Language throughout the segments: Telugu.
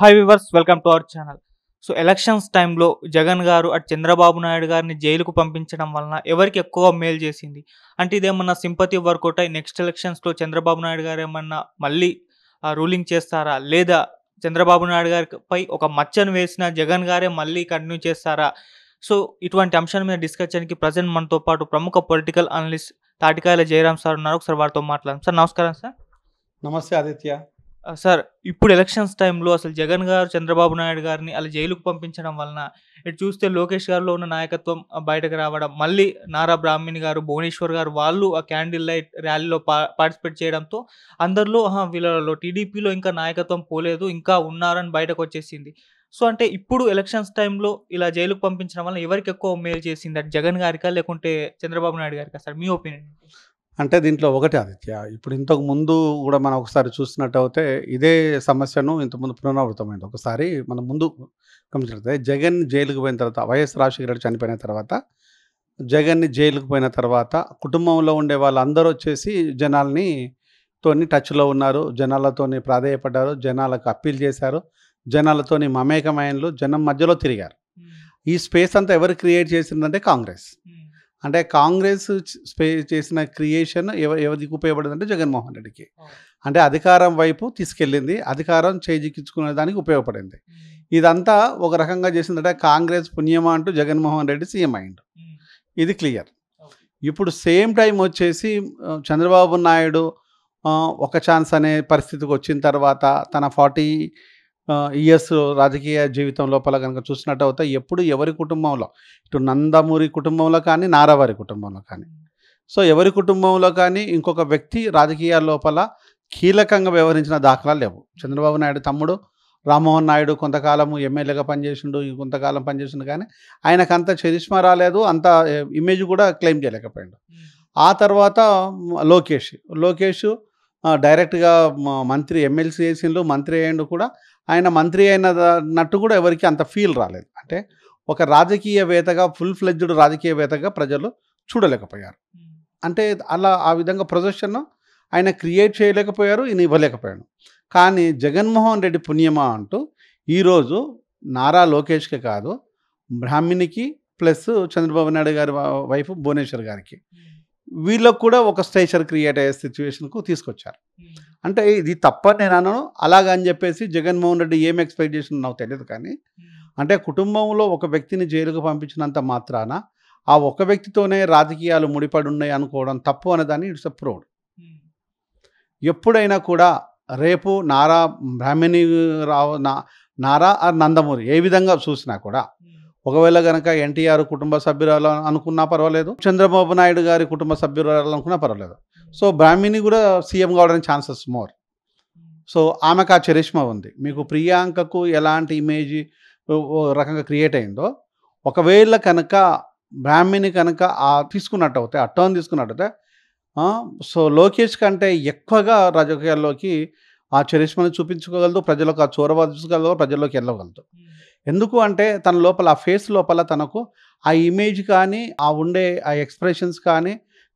High viewers welcome to our channel so elections టైంలో జగన్ గారు అటు చంద్రబాబు నాయుడు గారిని జైలుకు పంపించడం వలన ఎవరికి ఎక్కువ మేలు చేసింది అంటే ఇదేమన్నా సింపతి వర్కౌట్ అయ్యి నెక్స్ట్ ఎలక్షన్స్లో చంద్రబాబు నాయుడు గారు ఏమన్నా మళ్ళీ రూలింగ్ చేస్తారా లేదా చంద్రబాబు నాయుడు గారిపై ఒక మచ్చను వేసిన జగన్ గారే మళ్ళీ కంటిన్యూ చేస్తారా సో ఇటువంటి అంశాల మీద డిస్కస్ చేయడానికి ప్రజెంట్ మనతో పాటు ప్రముఖ political analyst Tatikayala Jayaram sir ఉన్నారు ఒకసారి వారితో మాట్లాడదాం సార్ నమస్కారం సార్ నమస్తే ఆదిత్య సార్ ఇప్పుడు ఎలక్షన్స్ టైంలో అసలు జగన్ గారు చంద్రబాబు నాయుడు గారిని అలా జైలుకు పంపించడం వలన ఇటు చూస్తే లోకేష్ గారిలో ఉన్న నాయకత్వం బయటకు రావడం మళ్ళీ నారా బ్రాహ్మణి గారు భువనేశ్వర్ గారు వాళ్ళు ఆ క్యాండిల్ లైట్ ర్యాలీలో పా పార్టిసిపేట్ చేయడంతో అందరిలో వీళ్ళలో టీడీపీలో ఇంకా నాయకత్వం పోలేదు ఇంకా ఉన్నారని బయటకు వచ్చేసింది సో అంటే ఇప్పుడు ఎలక్షన్స్ టైంలో ఇలా జైలుకు పంపించడం వల్ల ఎవరికి ఎక్కువ మేలు చేసింది అంటే జగన్ గారికా లేకుంటే చంద్రబాబు నాయుడు గారికా సార్ మీ ఒపీనియన్ అంటే దీంట్లో ఒకటి ఆదిత్య ఇప్పుడు ఇంతకు ముందు కూడా మనం ఒకసారి చూసినట్టయితే ఇదే సమస్యను ఇంతకుముందు పునరావృతమైంది ఒకసారి మనం ముందు గమనించినట్లయితే జగన్ జైలుకు పోయిన తర్వాత వైఎస్ రాజశేఖర రెడ్డి చనిపోయిన తర్వాత జగన్ని జైలుకు పోయిన తర్వాత కుటుంబంలో ఉండే వాళ్ళందరూ వచ్చేసి జనాల్ని తోని టచ్లో ఉన్నారు జనాలతోని ప్రాధేయపడ్డారు జనాలకు అప్పీల్ చేశారు జనాలతోని మమేకమైనలు జనం మధ్యలో తిరిగారు ఈ స్పేస్ అంతా ఎవరు క్రియేట్ చేసిందంటే కాంగ్రెస్ అంటే కాంగ్రెస్ చేసిన క్రియేషన్ ఎవరికి ఉపయోగపడిందంటే జగన్మోహన్ రెడ్డికి అంటే అధికారం వైపు తీసుకెళ్ళింది అధికారం చేజిక్కించుకునే దానికి ఉపయోగపడింది ఇదంతా ఒక రకంగా చేసిందంటే కాంగ్రెస్ పుణ్యమా అంటూ జగన్మోహన్ రెడ్డి సీఎం అయిండు ఇది క్లియర్ ఇప్పుడు సేమ్ టైం వచ్చేసి చంద్రబాబు నాయుడు ఒక ఛాన్స్ అనే పరిస్థితికి వచ్చిన తర్వాత తన ఫార్టీ ఇయర్స్ రాజకీయ జీవితం లోపల కనుక చూసినట్టు అవుతా ఎప్పుడు ఎవరి కుటుంబంలో ఇటు నందమూరి కుటుంబంలో కానీ నారావారి కుటుంబంలో కానీ సో ఎవరి కుటుంబంలో కానీ ఇంకొక వ్యక్తి రాజకీయాల లోపల కీలకంగా వ్యవహరించిన దాఖలాలు లేవు చంద్రబాబు నాయుడు తమ్ముడు రామ్మోహన్ నాయుడు కొంతకాలం ఎమ్మెల్యేగా పనిచేసిండు కొంతకాలం పనిచేసిండు కానీ ఆయనకు అంత చరిష్మా రాలేదు అంత ఇమేజ్ కూడా క్లెయిమ్ చేయలేకపోయాడు ఆ తర్వాత లోకేష్ లోకేష్ డైరెక్ట్గా మంత్రి ఎమ్మెల్సీ చేసిండు మంత్రి అయ్యిండు కూడా ఆయన మంత్రి అయినట్టు కూడా ఎవరికి అంత ఫీల్ రాలేదు అంటే ఒక రాజకీయవేత్తగా ఫుల్ ఫ్లెడ్జ్డ్ రాజకీయవేత్తగా ప్రజలు చూడలేకపోయారు అంటే అలా ఆ విధంగా ప్రొజెక్షన్ ఆయన క్రియేట్ చేయలేకపోయారు ఈయన ఇవ్వలేకపోయాను కానీ జగన్మోహన్ రెడ్డి పుణ్యమా అంటూ ఈరోజు నారా లోకేష్కి కాదు బ్రాహ్మిణికి ప్లస్ చంద్రబాబు నాయుడు గారి వైఫ్ భువనేశ్వర్ గారికి వీళ్ళకు కూడా ఒక స్టేషన్ క్రియేట్ అయ్యే సిచ్యువేషన్కు తీసుకొచ్చారు అంటే ఇది తప్పని నేను అలాగ అలాగని చెప్పేసి జగన్మోహన్ రెడ్డి ఏం ఎక్స్పెక్ట్ చేసిన నాకు తెలియదు కానీ అంటే కుటుంబంలో ఒక వ్యక్తిని జైలుకు పంపించినంత మాత్రాన ఆ ఒక వ్యక్తితోనే రాజకీయాలు ముడిపడి ఉన్నాయి అనుకోవడం తప్పు అనేదాన్ని ఇట్స్ అప్రూవ్డ్ ఎప్పుడైనా కూడా రేపు నారా బ్రాహ్మణి రావు నారా ఆర్ నందమూరి ఏ విధంగా చూసినా కూడా ఒకవేళ కనుక ఎన్టీఆర్ కుటుంబ సభ్యురాలు అనుకున్నా పర్వాలేదు చంద్రబాబు నాయుడు గారి కుటుంబ సభ్యురాలు అనుకున్నా పర్వాలేదు సో బ్రాహ్మిణి కూడా సీఎం కావడానికి ఛాన్సెస్ మోర్ సో ఆమెకు ఆ చరిష్మా ఉంది మీకు ప్రియాంకకు ఎలాంటి ఇమేజ్ రకంగా క్రియేట్ అయిందో ఒకవేళ కనుక బ్రాహ్మిణి కనుక ఆ తీసుకున్నట్టు అవుతాయి ఆ టర్న్ తీసుకున్నట్టు అవుతాయి సో లోకేష్ కంటే ఎక్కువగా రాజకీయాల్లోకి ఆ చరిష్మను చూపించుకోగలదు ప్రజలకు ఆ చోరవ చూసుకోగలదు ప్రజల్లోకి వెళ్ళగలదు ఎందుకు అంటే తన లోపల ఆ ఫేస్ లోపల తనకు ఆ ఇమేజ్ కానీ ఆ ఉండే ఆ ఎక్స్ప్రెషన్స్ కానీ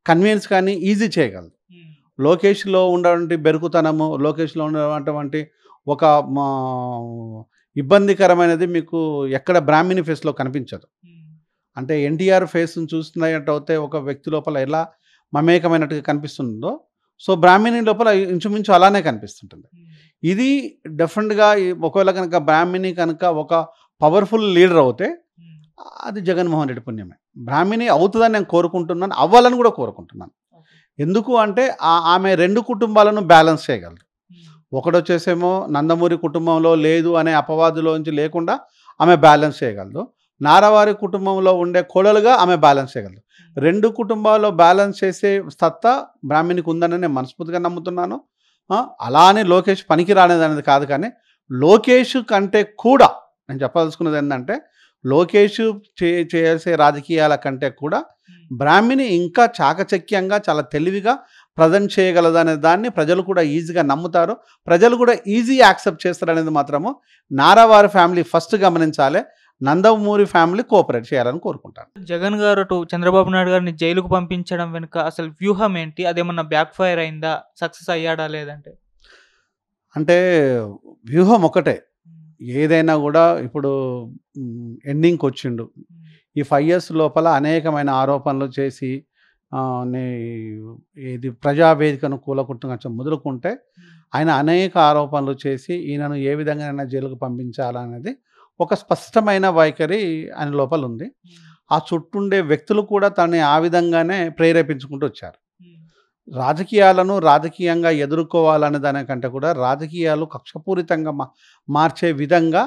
కన్వీన్స్ కానీ ఈజీ చేయగలదు hmm. లోకేష్లో ఉన్నటువంటి బెరుకుతనము లోకేష్లో ఉన్నటువంటి ఒక ఇబ్బందికరమైనది మీకు ఎక్కడ బ్రాహ్మిణి ఫేస్లో కనిపించదు hmm. అంటే ఎన్టీఆర్ ఫేస్ను చూస్తున్నట్టయితే ఒక వ్యక్తి లోపల ఎలా మమేకమైనట్టుగా కనిపిస్తుందో సో బ్రాహ్మిణి లోపల ఇంచుమించు అలానే కనిపిస్తుంటుంది hmm. ఇది డెఫినెట్గా ఒకవేళ కనుక బ్రాహ్మిణి కనుక ఒక పవర్ఫుల్ లీడర్ అవుతే అది జగన్మోహన్ రెడ్డి పుణ్యమే బ్రాహ్మిణి అవుతుందని నేను కోరుకుంటున్నాను అవ్వాలని కూడా కోరుకుంటున్నాను ఎందుకు అంటే ఆమె రెండు కుటుంబాలను బ్యాలెన్స్ చేయగలదు వచ్చేసేమో నందమూరి కుటుంబంలో లేదు అనే అపవాదులోంచి లేకుండా ఆమె బ్యాలెన్స్ చేయగలదు నారవారి కుటుంబంలో ఉండే కోడలుగా ఆమె బ్యాలెన్స్ చేయగలదు రెండు కుటుంబాల్లో బ్యాలెన్స్ చేసే సత్తా బ్రాహ్మిణికి ఉందని నేను మనస్ఫూర్తిగా నమ్ముతున్నాను అలానే లోకేష్ పనికి రానేది అనేది కాదు కానీ లోకేష్ కంటే కూడా నేను చెప్పదలుచుకున్నది ఏంటంటే లోకేష్ చే చేసే రాజకీయాల కంటే కూడా బ్రాహ్మిని ఇంకా చాకచక్యంగా చాలా తెలివిగా ప్రజెంట్ చేయగలదనే దాన్ని ప్రజలు కూడా ఈజీగా నమ్ముతారు ప్రజలు కూడా ఈజీ యాక్సెప్ట్ చేస్తారు అనేది మాత్రము నారావారి ఫ్యామిలీ ఫస్ట్ గమనించాలి నందమూరి ఫ్యామిలీ కోఆపరేట్ చేయాలని కోరుకుంటాను జగన్ గారు అటు చంద్రబాబు నాయుడు గారిని జైలుకు పంపించడం వెనుక అసలు వ్యూహం ఏంటి అదేమన్నా బ్యాక్ ఫైర్ అయిందా సక్సెస్ అయ్యాడా లేదంటే అంటే వ్యూహం ఒకటే ఏదైనా కూడా ఇప్పుడు ఎండింగ్కి వచ్చిండు ఈ ఫైవ్ ఇయర్స్ లోపల అనేకమైన ఆరోపణలు చేసి ఇది ప్రజావేదికను కూలగొట్టుగా మొదలుకుంటే ఆయన అనేక ఆరోపణలు చేసి ఈయనను ఏ విధంగానైనా జైలుకు పంపించాలనేది ఒక స్పష్టమైన వైఖరి ఆయన లోపల ఉంది ఆ ఉండే వ్యక్తులు కూడా తనని ఆ విధంగానే ప్రేరేపించుకుంటూ వచ్చారు రాజకీయాలను రాజకీయంగా ఎదుర్కోవాలనే దానికంటే కూడా రాజకీయాలు కక్షపూరితంగా మా మార్చే విధంగా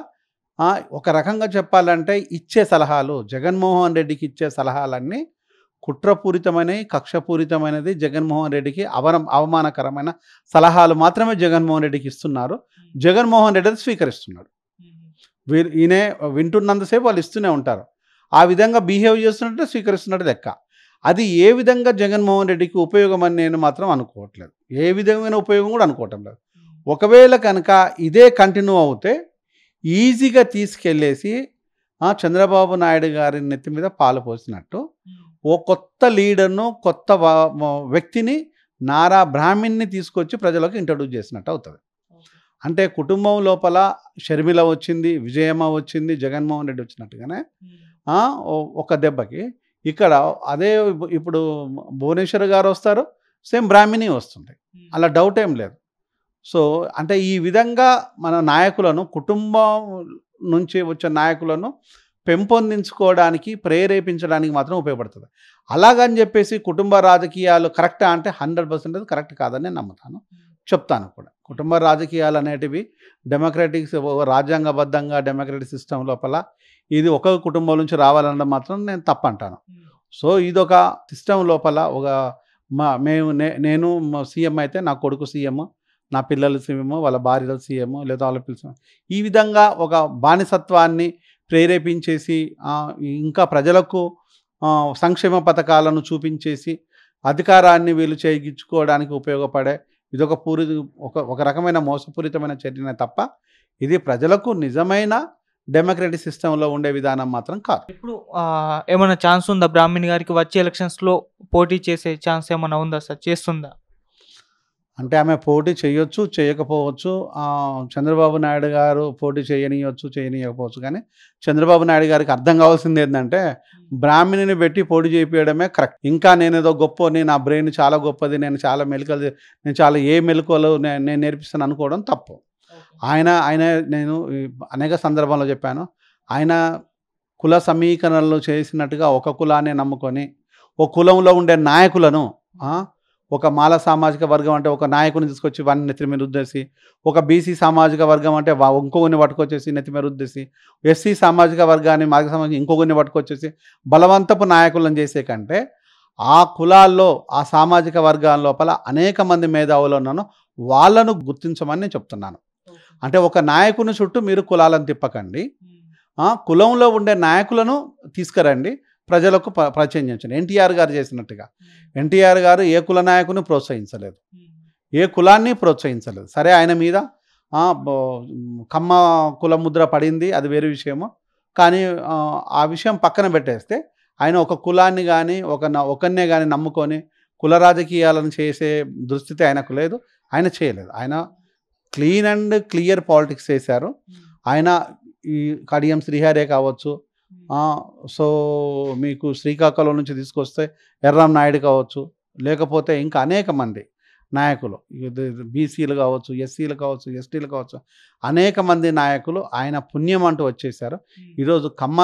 ఒక రకంగా చెప్పాలంటే ఇచ్చే సలహాలు జగన్మోహన్ రెడ్డికి ఇచ్చే సలహాలన్నీ కుట్రపూరితమైనవి కక్షపూరితమైనది జగన్మోహన్ రెడ్డికి అవన అవమానకరమైన సలహాలు మాత్రమే జగన్మోహన్ రెడ్డికి ఇస్తున్నారు జగన్మోహన్ రెడ్డి స్వీకరిస్తున్నాడు ఈయనే వింటున్నంతసేపు వాళ్ళు ఇస్తూనే ఉంటారు ఆ విధంగా బిహేవ్ చేస్తున్నట్టే స్వీకరిస్తున్నట్టు లెక్క అది ఏ విధంగా జగన్మోహన్ రెడ్డికి ఉపయోగం అని నేను మాత్రం అనుకోవట్లేదు ఏ విధమైన ఉపయోగం కూడా అనుకోవటం లేదు ఒకవేళ కనుక ఇదే కంటిన్యూ అవుతే ఈజీగా తీసుకెళ్ళేసి చంద్రబాబు నాయుడు గారి నెత్తి మీద పాలు పోసినట్టు ఓ కొత్త లీడర్ను కొత్త వ్యక్తిని నారా బ్రాహ్మణ్ని తీసుకొచ్చి ప్రజలకు ఇంట్రడ్యూస్ చేసినట్టు అవుతుంది అంటే కుటుంబం లోపల షర్మిల వచ్చింది విజయమ్మ వచ్చింది జగన్మోహన్ రెడ్డి వచ్చినట్టుగానే ఒక దెబ్బకి ఇక్కడ అదే ఇప్పుడు భువనేశ్వర్ గారు వస్తారు సేమ్ బ్రాహ్మిణి వస్తుంది అలా డౌట్ ఏం లేదు సో అంటే ఈ విధంగా మన నాయకులను కుటుంబం నుంచి వచ్చే నాయకులను పెంపొందించుకోవడానికి ప్రేరేపించడానికి మాత్రం ఉపయోగపడుతుంది అలాగని చెప్పేసి కుటుంబ రాజకీయాలు కరెక్టా అంటే హండ్రెడ్ పర్సెంట్ అది కరెక్ట్ కాదని నేను నమ్ముతాను చెప్తాను కూడా కుటుంబ రాజకీయాలు అనేటివి డెమోక్రటిక్ రాజ్యాంగబద్ధంగా డెమోక్రటిక్ సిస్టమ్ లోపల ఇది ఒక కుటుంబం నుంచి రావాలన్నది మాత్రం నేను తప్పంటాను సో ఇదొక సిస్టమ్ లోపల ఒక మా మేము నేను సీఎం అయితే నా కొడుకు సీఎం నా పిల్లలు సీఎం వాళ్ళ భార్యలు సీఎం లేదా వాళ్ళ పిల్లలు ఈ విధంగా ఒక బానిసత్వాన్ని ప్రేరేపించేసి ఇంకా ప్రజలకు సంక్షేమ పథకాలను చూపించేసి అధికారాన్ని వీలు చేయించుకోవడానికి ఉపయోగపడే ఇదొక పూరి ఒక ఒక రకమైన మోసపూరితమైన చర్యనే తప్ప ఇది ప్రజలకు నిజమైన డెమోక్రటిక్ సిస్టంలో ఉండే విధానం మాత్రం కాదు ఇప్పుడు ఏమైనా ఛాన్స్ ఉందా బ్రాహ్మణి గారికి వచ్చే ఎలక్షన్స్లో పోటీ చేసే ఛాన్స్ ఏమైనా ఉందా సార్ చేస్తుందా అంటే ఆమె పోటీ చేయొచ్చు చేయకపోవచ్చు చంద్రబాబు నాయుడు గారు పోటీ చేయనీయవచ్చు చేయనీయకపోవచ్చు కానీ చంద్రబాబు నాయుడు గారికి అర్థం కావాల్సింది ఏంటంటే బ్రాహ్మణిని పెట్టి పోటీ చేయించడమే కరెక్ట్ ఇంకా నేను ఏదో గొప్ప నేను నా బ్రెయిన్ చాలా గొప్పది నేను చాలా మెలుకలు నేను చాలా ఏ మెలకువలు నేను నేర్పిస్తాను అనుకోవడం తప్పు ఆయన ఆయన నేను అనేక సందర్భాల్లో చెప్పాను ఆయన కుల సమీకరణలు చేసినట్టుగా ఒక కులాన్ని నమ్ముకొని ఓ కులంలో ఉండే నాయకులను ఒక మాల సామాజిక వర్గం అంటే ఒక నాయకుని తీసుకొచ్చి వాడిని నెత్తి మీద ఉద్దేశి ఒక బీసీ సామాజిక వర్గం అంటే ఇంకొకరిని పట్టుకొచ్చేసి నెత్తి మీద ఉద్దేశి ఎస్సీ సామాజిక వర్గాన్ని మాదిక సామాజిక ఇంకొకరిని పట్టుకొచ్చేసి బలవంతపు నాయకులను చేసే కంటే ఆ కులాల్లో ఆ సామాజిక వర్గాల లోపల అనేక మంది మేధావులు ఉన్నాను వాళ్ళను గుర్తించమని నేను చెప్తున్నాను అంటే ఒక నాయకుని చుట్టూ మీరు కులాలను తిప్పకండి కులంలో ఉండే నాయకులను తీసుకురండి ప్రజలకు ప చేయించండి ఎన్టీఆర్ గారు చేసినట్టుగా ఎన్టీఆర్ గారు ఏ కుల నాయకుని ప్రోత్సహించలేదు ఏ కులాన్ని ప్రోత్సహించలేదు సరే ఆయన మీద కమ్మ కులముద్ర పడింది అది వేరే విషయము కానీ ఆ విషయం పక్కన పెట్టేస్తే ఆయన ఒక కులాన్ని కానీ ఒక ఒకరినే కానీ నమ్ముకొని కుల రాజకీయాలను చేసే దుస్థితి ఆయనకు లేదు ఆయన చేయలేదు ఆయన క్లీన్ అండ్ క్లియర్ పాలిటిక్స్ చేశారు hmm. ఆయన ఈ కడియం శ్రీహరే కావచ్చు hmm. సో మీకు శ్రీకాకుళం నుంచి తీసుకొస్తే ఎర్రం నాయుడు కావచ్చు లేకపోతే ఇంకా అనేక మంది నాయకులు బీసీలు కావచ్చు ఎస్సీలు కావచ్చు ఎస్టీలు కావచ్చు అనేక మంది నాయకులు ఆయన పుణ్యం అంటూ వచ్చేసారు ఈరోజు కమ్మ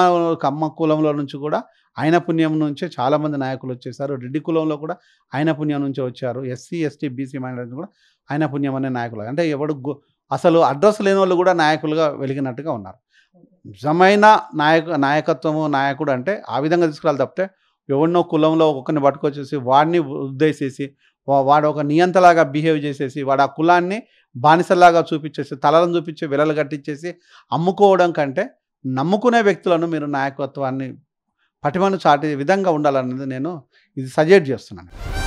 కమ్మ కులంలో నుంచి కూడా ఆయన పుణ్యం నుంచే చాలామంది నాయకులు వచ్చేసారు రెడ్డి కులంలో కూడా ఆయన పుణ్యం నుంచే వచ్చారు ఎస్సీ ఎస్టీ బీసీ మైనారిటీ కూడా ఆయన పుణ్యం అనే నాయకులు అంటే ఎవడు అసలు అడ్రస్ లేని వాళ్ళు కూడా నాయకులుగా వెలిగినట్టుగా ఉన్నారు నిజమైన నాయక నాయకత్వము నాయకుడు అంటే ఆ విధంగా తీసుకురాలి తప్పితే ఎవరినో కులంలో ఒక్కొక్కరిని పట్టుకొచ్చేసి వాడిని ఉద్దేశేసి వాడు ఒక నియంతలాగా బిహేవ్ చేసేసి వాడు ఆ కులాన్ని బానిసలాగా చూపించేసి తలలను చూపించి విలలు కట్టించేసి అమ్ముకోవడం కంటే నమ్ముకునే వ్యక్తులను మీరు నాయకత్వాన్ని పటిమను చాటే విధంగా ఉండాలన్నది నేను ఇది సజెస్ట్ చేస్తున్నాను